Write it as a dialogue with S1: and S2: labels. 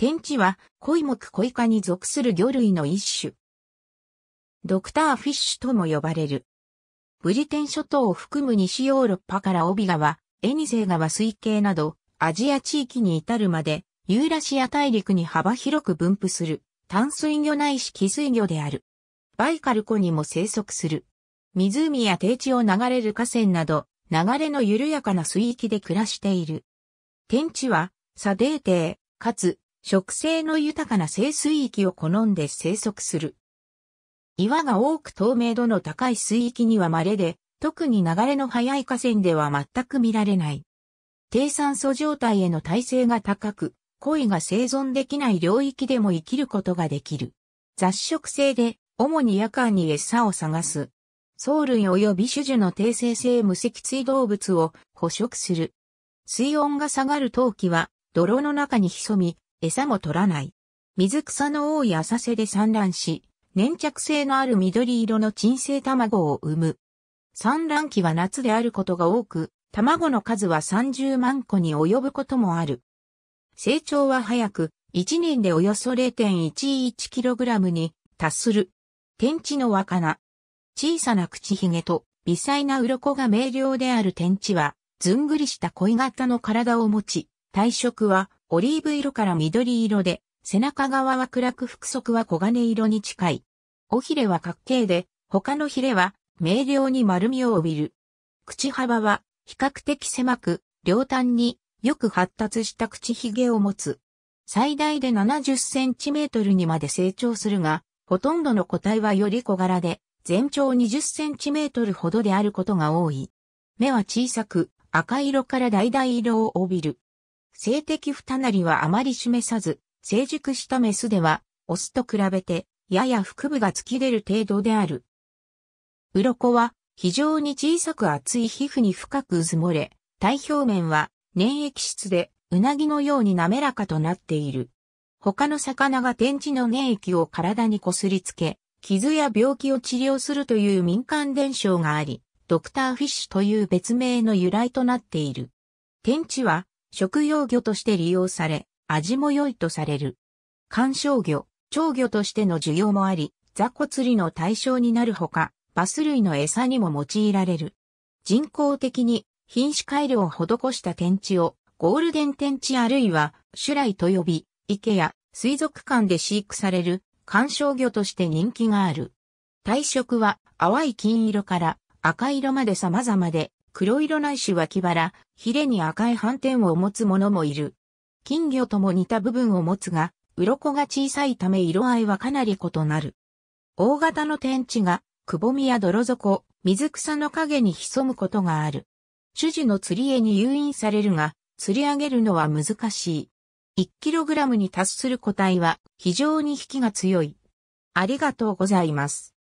S1: 天地は、恋木恋科に属する魚類の一種。ドクターフィッシュとも呼ばれる。ブリテン諸島を含む西ヨーロッパから帯川、エニセイ川水系など、アジア地域に至るまで、ユーラシア大陸に幅広く分布する、淡水魚ないし寄水魚である。バイカル湖にも生息する。湖や低地を流れる河川など、流れの緩やかな水域で暮らしている。天地は、砂泥底、かつ植生の豊かな生水域を好んで生息する。岩が多く透明度の高い水域には稀で、特に流れの速い河川では全く見られない。低酸素状態への耐性が高く、鯉が生存できない領域でも生きることができる。雑食性で、主に夜間に餌を探す。藻類及び種々の低生性無脊椎動物を捕食する。水温が下がる陶器は、泥の中に潜み、餌も取らない。水草の多い浅瀬で産卵し、粘着性のある緑色の鎮静卵を産む。産卵期は夏であることが多く、卵の数は30万個に及ぶこともある。成長は早く、1年でおよそ 0.11kg に達する。天地の若菜。小さな口ひげと微細な鱗が明瞭である天地は、ずんぐりした恋型の体を持ち、体色はオリーブ色から緑色で、背中側は暗く腹側は黄金色に近い。尾ひれは角形で、他のひれは明瞭に丸みを帯びる。口幅は比較的狭く、両端によく発達した口ひげを持つ。最大で70センチメートルにまで成長するが、ほとんどの個体はより小柄で、全長20センチメートルほどであることが多い。目は小さく、赤色から橙色を帯びる。性的不たなりはあまり示さず、成熟したメスでは、オスと比べて、やや腹部が突き出る程度である。鱗は非常に小さく厚い皮膚に深く渦漏もれ、体表面は粘液質でうなぎのように滑らかとなっている。他の魚が天地の粘液を体にこすりつけ、傷や病気を治療するという民間伝承があり、ドクターフィッシュという別名の由来となっている。天地は食用魚として利用され、味も良いとされる。観賞魚、長魚としての需要もあり、雑魚釣りの対象になるほか、バス類の餌にも用いられる。人工的に品種改良を施した天地をゴールデン天地あるいは種来と呼び、池や水族館で飼育される観賞魚として人気がある。体色は淡い金色から赤色まで様々で黒色ないし脇腹、ヒレに赤い斑点を持つももいる。金魚とも似た部分を持つが、鱗が小さいため色合いはかなり異なる。大型の天地が、くぼみや泥底、水草の影に潜むことがある。主子の釣り絵に誘引されるが、釣り上げるのは難しい。1kg に達する個体は非常に引きが強い。ありがとうございます。